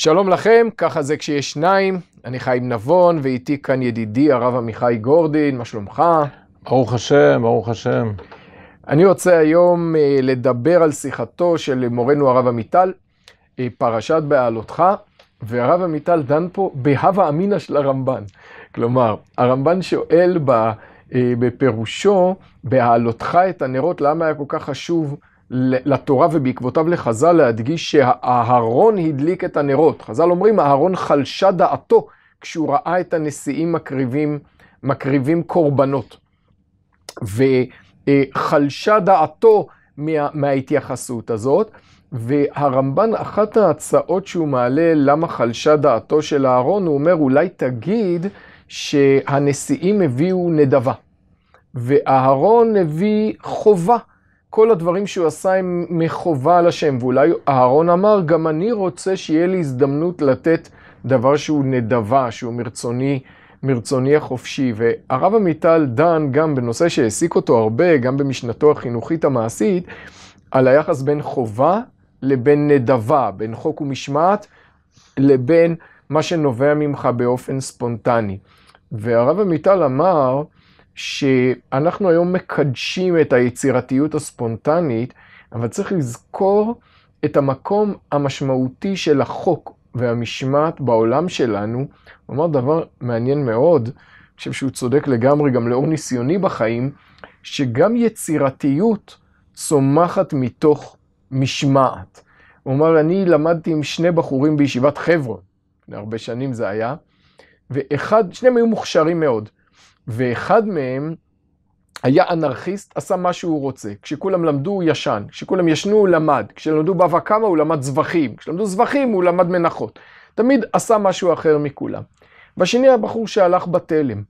שלום לכם, ככה זה כשיש שניים. אני חיים נבון, ואיתי כאן ידידי הרב עמיחי גורדין, מה שלומך? ברוך השם, ברוך השם. אני רוצה היום אה, לדבר על שיחתו של מורנו הרב עמיטל, אה, פרשת בעלותך, והרב עמיטל דן פה בהווה אמינא של הרמב"ן. כלומר, הרמב"ן שואל אה, בפירושו, בהעלותך את הנרות, למה היה כל כך חשוב לתורה ובעקבותיו לחז"ל להדגיש שאהרון הדליק את הנרות. חז"ל אומרים, אהרון חלשה דעתו כשהוא ראה את הנשיאים מקריבים, מקריבים קורבנות. וחלשה דעתו מה, מההתייחסות הזאת. והרמב"ן, אחת ההצעות שהוא מעלה למה חלשה דעתו של אהרון, הוא אומר, אולי תגיד שהנשיאים הביאו נדבה, ואהרון הביא חובה. כל הדברים שהוא עשה הם מחובה על השם, ואולי אהרון אמר, גם אני רוצה שיהיה לי הזדמנות לתת דבר שהוא נדבה, שהוא מרצוני, מרצוני החופשי. והרב עמיטל דן גם בנושא שהעסיק אותו הרבה, גם במשנתו החינוכית המעשית, על היחס בין חובה לבין נדבה, בין חוק ומשמעת לבין מה שנובע ממך באופן ספונטני. והרב עמיטל אמר, שאנחנו היום מקדשים את היצירתיות הספונטנית, אבל צריך לזכור את המקום המשמעותי של החוק והמשמעת בעולם שלנו. הוא אמר דבר מעניין מאוד, אני חושב שהוא צודק לגמרי גם לאור ניסיוני בחיים, שגם יצירתיות צומחת מתוך משמעת. הוא אמר, אני למדתי עם שני בחורים בישיבת חברון, לפני הרבה שנים זה היה, ואחד, שניהם היו מוכשרים מאוד. ואחד מהם היה אנרכיסט, עשה מה שהוא רוצה. כשכולם למדו, הוא ישן. כשכולם ישנו, הוא למד. כשלמדו בבא קמא, הוא למד זבחים. כשלמדו זבחים, הוא למד מנחות. תמיד עשה משהו אחר מכולם. והשני היה בחור שהלך בתלם,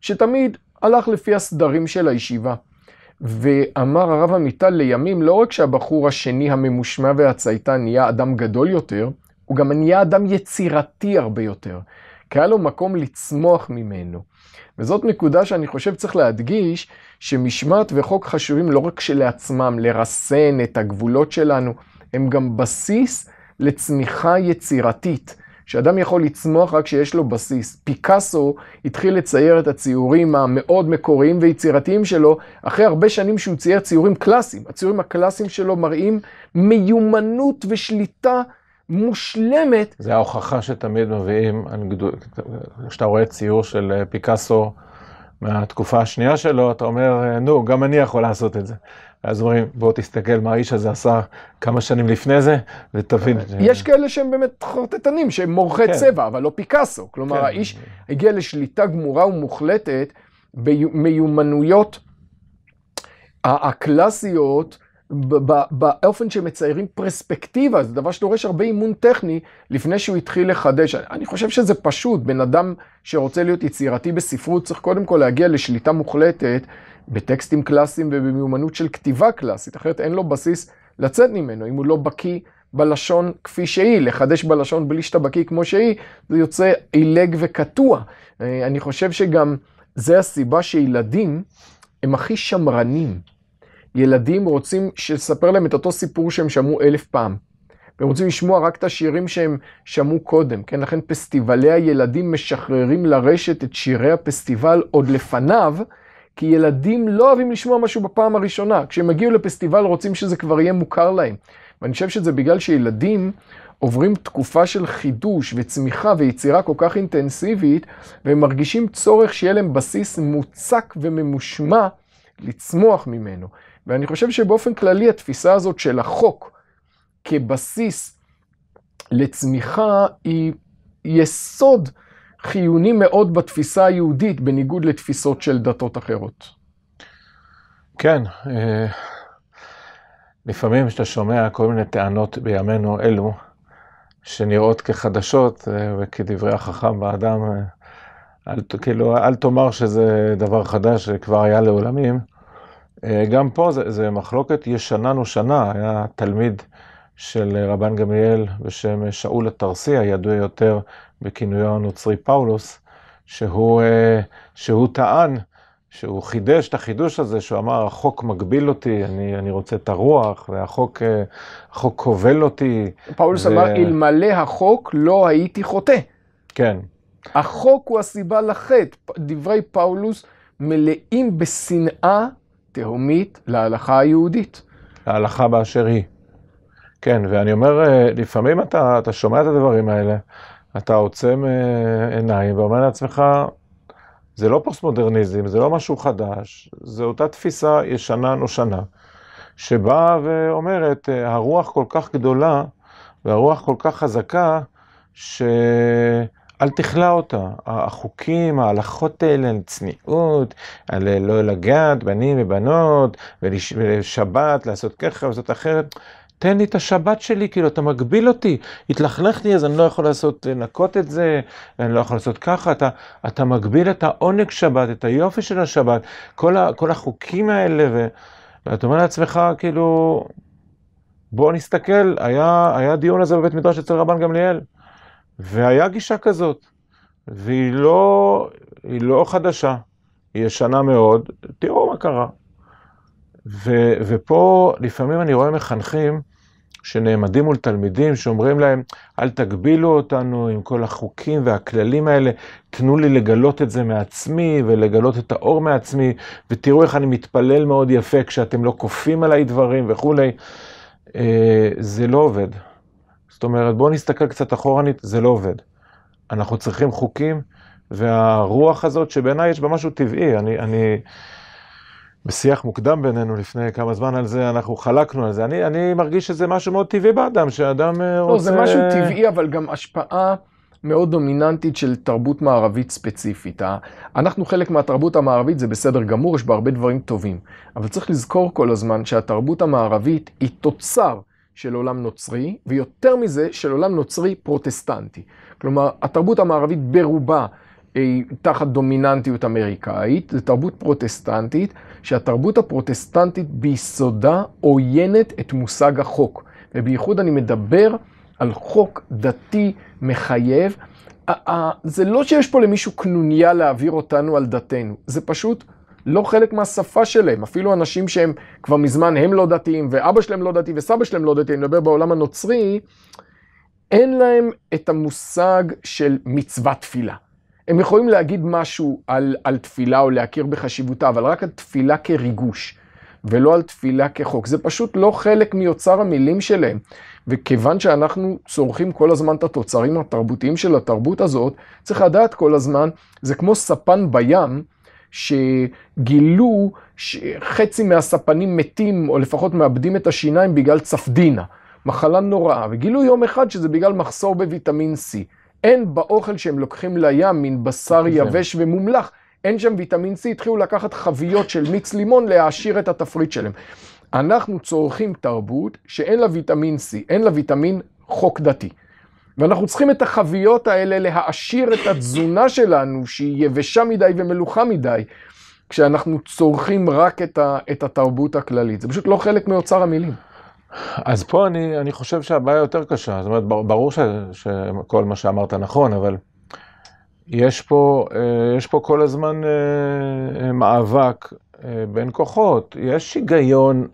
שתמיד הלך לפי הסדרים של הישיבה. ואמר הרב עמיטל לימים, לא רק שהבחור השני הממושמע והצייתן נהיה אדם גדול יותר, הוא גם נהיה אדם יצירתי הרבה יותר. כי היה לו מקום לצמוח ממנו. וזאת נקודה שאני חושב צריך להדגיש, שמשמעת וחוק חשובים לא רק שלעצמם, לרסן את הגבולות שלנו, הם גם בסיס לצמיחה יצירתית. שאדם יכול לצמוח רק כשיש לו בסיס. פיקאסו התחיל לצייר את הציורים המאוד מקוריים ויצירתיים שלו, אחרי הרבה שנים שהוא צייר ציורים קלאסיים. הציורים הקלאסיים שלו מראים מיומנות ושליטה מושלמת. זה ההוכחה שתמיד מביאים, כשאתה רואה ציור של אה, פיקאסו מהתקופה השנייה שלו, אתה אומר, אה, נו, גם אני יכול לעשות את זה. אז אומרים, בוא תסתכל מה האיש הזה עשה כמה שנים לפני זה, ותבין. יש כאלה שהם באמת חרטטנים, שהם מורחי כן. צבע, אבל לא פיקאסו. כלומר, כן. האיש הגיע לשליטה גמורה ומוחלטת במיומנויות הקלאסיות באופן שמציירים פרספקטיבה, זה דבר שדורש הרבה אימון טכני לפני שהוא התחיל לחדש. אני חושב שזה פשוט, בן אדם שרוצה להיות יצירתי בספרות צריך קודם כל להגיע לשליטה מוחלטת בטקסטים קלאסיים ובמיומנות של כתיבה קלאסית, אחרת אין לו בסיס לצאת ממנו, אם הוא לא בקיא בלשון כפי שהיא, לחדש בלשון בלי שאתה בקיא כמו שהיא, זה יוצא עילג וקטוע. אה, אני חושב שגם זה הסיבה שילדים הם הכי שמרנים. ילדים רוצים שספר להם את אותו סיפור שהם שמעו אלף פעם. הם רוצים לשמוע רק את השירים שהם שמעו קודם, כן? לכן פסטיבלי הילדים משחררים לרשת את שירי הפסטיבל עוד לפניו, כי ילדים לא אוהבים לשמוע משהו בפעם הראשונה. כשהם הגיעו לפסטיבל רוצים שזה כבר יהיה מוכר להם. ואני חושב שזה בגלל שילדים עוברים תקופה של חידוש וצמיחה ויצירה כל כך אינטנסיבית, והם מרגישים צורך שיהיה להם בסיס מוצק וממושמע לצמוח ממנו. ואני חושב שבאופן כללי התפיסה הזאת של החוק כבסיס לצמיחה היא יסוד חיוני מאוד בתפיסה היהודית, בניגוד לתפיסות של דתות אחרות. כן, אה, לפעמים כשאתה שומע כל מיני טענות בימינו אלו, שנראות כחדשות אה, וכדברי החכם באדם, אה, אל, כאילו, אל תאמר שזה דבר חדש שכבר היה לעולמים, אה, גם פה זה, זה מחלוקת ישנה נושנה, היה תלמיד של רבן גמליאל בשם שאול התרסי, הידוע יותר בכינויו הנוצרי פאולוס, שהוא, אה, שהוא טען, שהוא חידש את החידוש הזה, שהוא אמר, החוק מגביל אותי, אני, אני רוצה את הרוח, והחוק אה, כובל אותי. פאולוס ו... אמר, אלמלא החוק לא הייתי חוטא. כן. החוק הוא הסיבה לחטא. דברי פאולוס מלאים בשנאה תהומית להלכה היהודית. להלכה באשר היא. כן, ואני אומר, אה, לפעמים אתה, אתה שומע את הדברים האלה, אתה עוצם אה, עיניים ואומר לעצמך, זה לא פוסט-מודרניזם, זה לא משהו חדש, זה אותה תפיסה ישנה נושנה, שבאה ואומרת, אה, הרוח כל כך גדולה והרוח כל כך חזקה, ש... אל תכלא אותה. החוקים, ההלכות האלה על צניעות, על לא לגעת, בנים ובנות, ולשבת, לעשות ככה וזאת אחרת. תן לי את השבת שלי, כאילו, אתה מגביל אותי, התלכלך לי, אז אני לא יכול לעשות, לנקות את זה, אני לא יכול לעשות ככה, אתה, אתה מגביל את העונג שבת, את היופי של השבת, כל, ה, כל החוקים האלה, ו, ואתה אומר לעצמך, כאילו, בוא נסתכל, היה, היה דיון הזה בבית מדרש אצל רבן גמליאל. והיה גישה כזאת, והיא לא, לא חדשה, היא ישנה מאוד, תראו מה קרה. ו, ופה לפעמים אני רואה מחנכים שנעמדים מול תלמידים שאומרים להם, אל תגבילו אותנו עם כל החוקים והכללים האלה, תנו לי לגלות את זה מעצמי ולגלות את האור מעצמי, ותראו איך אני מתפלל מאוד יפה כשאתם לא כופים עליי דברים וכולי. אה, זה לא עובד. זאת אומרת, בואו נסתכל קצת אחורנית, זה לא עובד. אנחנו צריכים חוקים, והרוח הזאת, שבעיניי יש בה משהו טבעי, אני, אני בשיח מוקדם בינינו לפני כמה זמן על זה, אנחנו חלקנו על זה. אני, אני מרגיש שזה משהו מאוד טבעי באדם, שאדם אה, לא, רוצה... לא, זה משהו טבעי, אבל גם השפעה... מאוד דומיננטית של תרבות מערבית ספציפית. אה, אנחנו חלק מהתרבות המערבית, זה בסדר גמור, יש בה הרבה דברים טובים. אבל צריך לזכור כל הזמן שהתרבות המערבית היא תוצר של עולם נוצרי, ויותר מזה, של עולם נוצרי פרוטסטנטי. כלומר, התרבות המערבית ברובה היא תחת דומיננטיות אמריקאית, זו תרבות פרוטסטנטית, שהתרבות הפרוטסטנטית ביסודה עוינת את מושג החוק. ובייחוד אני מדבר על חוק דתי מחייב. זה לא שיש פה למישהו קנוניה להעביר אותנו על דתנו, זה פשוט לא חלק מהשפה שלהם, אפילו אנשים שהם כבר מזמן הם לא דתיים, ואבא שלהם לא דתי וסבא שלהם לא דתי, אני מדבר בעולם הנוצרי, אין להם את המושג של מצוות תפילה. הם יכולים להגיד משהו על, על תפילה או להכיר בחשיבותה, אבל רק על תפילה כריגוש, ולא על תפילה כחוק. זה פשוט לא חלק מאוצר המילים שלהם. וכיוון שאנחנו צורכים כל הזמן את התוצרים התרבותיים של התרבות הזאת, צריך לדעת כל הזמן, זה כמו ספן בים, שגילו שחצי מהספנים מתים, או לפחות מאבדים את השיניים בגלל צפדינה, מחלה נוראה, וגילו יום אחד שזה בגלל מחסור בוויטמין C. אין באוכל שהם לוקחים לים, מין בשר אוקיי. יבש ומומלח, אין שם ויטמין C, התחילו לקחת חביות של מיץ לימון להעשיר את התפריט שלהם. אנחנו צורכים תרבות שאין לה ויטמין C, אין לה ויטמין חוק דתי. ואנחנו צריכים את החביות האלה להעשיר את התזונה שלנו, שהיא יבשה מדי ומלוכה מדי, כשאנחנו צורכים רק את, ה, את התרבות הכללית. זה פשוט לא חלק מאוצר המילים. אז פה אני, אני חושב שהבעיה יותר קשה. זאת אומרת, ברור ש, שכל מה שאמרת נכון, אבל יש פה, אה, יש פה כל הזמן אה, אה, מאבק בין כוחות. יש היגיון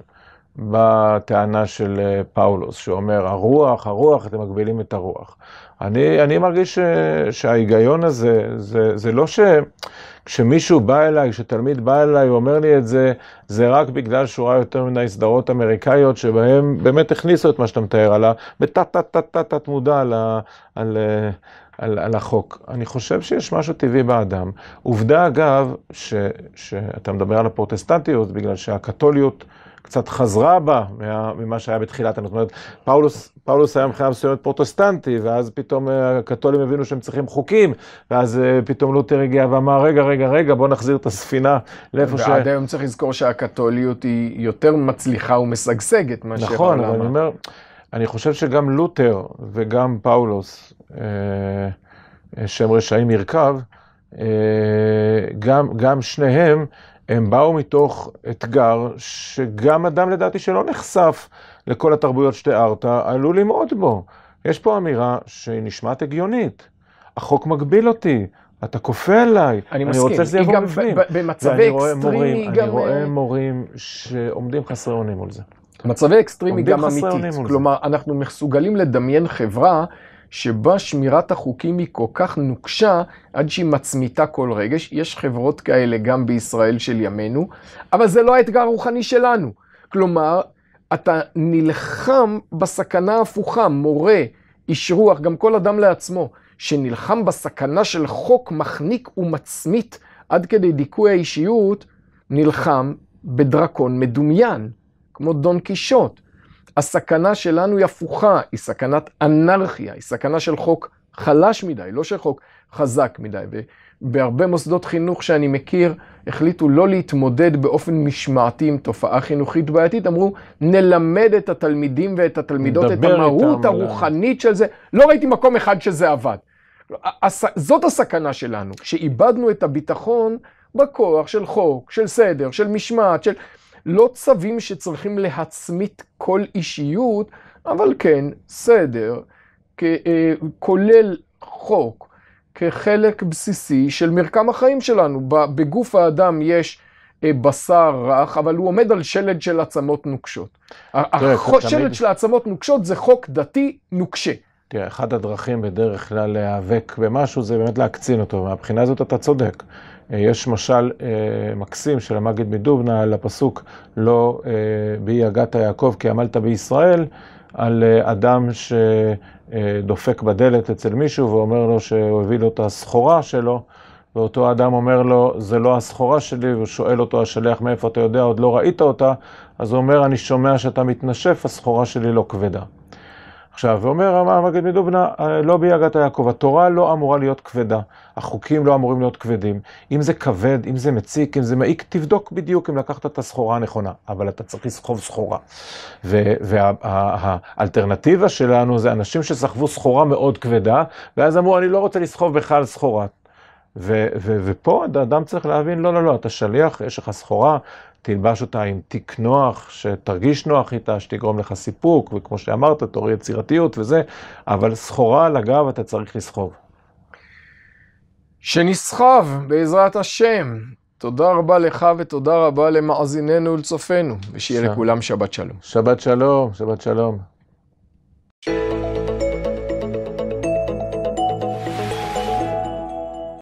בטענה של אה, פאולוס, שאומר, הרוח, הרוח, אתם מגבילים את הרוח. אני, אני מרגיש ש, אה, שההיגיון הזה, זה, זה לא שכשמישהו בא אליי, כשתלמיד בא אליי, ואומר לי את זה, זה רק בגלל שהוא ראה יותר מן הסדרות אמריקאיות, שבהם באמת הכניסו את מה שאתה מתאר על ה... בתת-תת-תת-תת מודע על, על, אה, על, על החוק. אני חושב שיש משהו טבעי באדם. עובדה, אגב, ש, שאתה מדבר על הפרוטסטנטיות, בגלל שהקתוליות... קצת חזרה בה מה, ממה שהיה בתחילת הנושא. זאת אומרת, פאולוס, פאולוס היה מבחינה מסוימת פרוטסטנטי, ואז פתאום אה, הקתולים הבינו שהם צריכים חוקים, ואז אה, פתאום לותר הגיע ואמר, רגע, רגע, רגע, בוא נחזיר את הספינה לאיפה ועד ש... ועד היום צריך לזכור שהקתוליות היא יותר מצליחה ומשגשגת מאשר העולם. נכון, אבל אני אומר, אני חושב שגם לותר וגם פאולוס, אה, שהם רשעים ירכב, גם, גם שניהם, הם באו מתוך אתגר שגם אדם לדעתי שלא נחשף לכל התרבויות שתיארת, עלול למעוט בו. יש פה אמירה שהיא נשמעת הגיונית. החוק מגביל אותי, אתה כופה עליי, אני, אני רוצה שזה יבוא בפנים. במצבי אקסטרימי גם... אני רואה אה, מורים שעומדים חסרי אונים על זה. מצבי אקסטרימי גם אמיתית. כלומר, אנחנו מסוגלים לדמיין חברה שבה שמירת החוקים היא כל כך נוקשה עד שהיא מצמיתה כל רגש. יש חברות כאלה גם בישראל של ימינו, אבל זה לא האתגר הרוחני שלנו. כלומר, אתה נלחם בסכנה ההפוכה, מורה, איש רוח, גם כל אדם לעצמו, שנלחם בסכנה של חוק מחניק ומצמית עד כדי דיכוי האישיות, נלחם בדרקון מדומיין, כמו דון קישוט. הסכנה שלנו היא הפוכה, היא סכנת אנרכיה, היא סכנה של חוק חלש מדי, לא של חוק חזק מדי. ובהרבה מוסדות חינוך שאני מכיר, החליטו לא להתמודד באופן משמעתי עם תופעה חינוכית בעייתית. אמרו, נלמד את התלמידים ואת התלמידות את המהות הרוחנית של זה. לא ראיתי מקום אחד שזה עבד. זאת הסכנה שלנו. כשאיבדנו את הביטחון בכוח של חוק, של סדר, של משמעת, של... לא צווים שצריכים להצמית כל אישיות, אבל כן, סדר, כ, אה, כולל חוק, כחלק בסיסי של מרקם החיים שלנו. בגוף האדם יש... אה, בשר רך, אבל הוא עומד על שלד של עצמות נוקשות. השלד של העצמות נוקשות זה חוק דתי נוקשה. תראה, אחת הדרכים בדרך כלל להיאבק במשהו זה באמת להקצין אותו. מהבחינה הזאת אתה צודק. אה, יש משל אה, מקסים של המגיד מדובנה על הפסוק לא אה, בי הגעת יעקב כי עמלת בישראל, על אדם שדופק בדלת אצל מישהו ואומר לו שהוא הביא לו את הסחורה שלו, ואותו אדם אומר לו, זה לא הסחורה שלי, והוא שואל אותו השליח, מאיפה אתה יודע, עוד לא ראית אותה, אז הוא אומר, אני שומע שאתה מתנשף, הסחורה שלי לא כבדה. עכשיו, אומר המגד מדובנה, אה, לא ביגעת יעקב, התורה לא אמורה להיות כבדה, החוקים לא אמורים להיות כבדים. אם זה כבד, אם זה מציק, אם זה מעיק, תבדוק בדיוק אם לקחת את הסחורה הנכונה, אבל אתה צריך לסחוב סחורה. והאלטרנטיבה וה, שלנו זה אנשים שסחבו סחורה מאוד כבדה, ואז אמרו, אני לא רוצה לסחוב בכלל סחורה. ו- ו- ופה אדם צריך להבין, לא, לא, לא, אתה שליח, יש לך סחורה, תלבש אותה עם תיק נוח, שתרגיש נוח איתה, שתגרום לך סיפוק, וכמו שאמרת, תורי יצירתיות וזה, אבל סחורה על הגב אתה צריך לסחוב. שנסחב, בעזרת השם. תודה רבה לך ותודה רבה למאזיננו ולצופינו, ושיהיה ש... לכולם שבת שלום. שבת שלום, שבת שלום.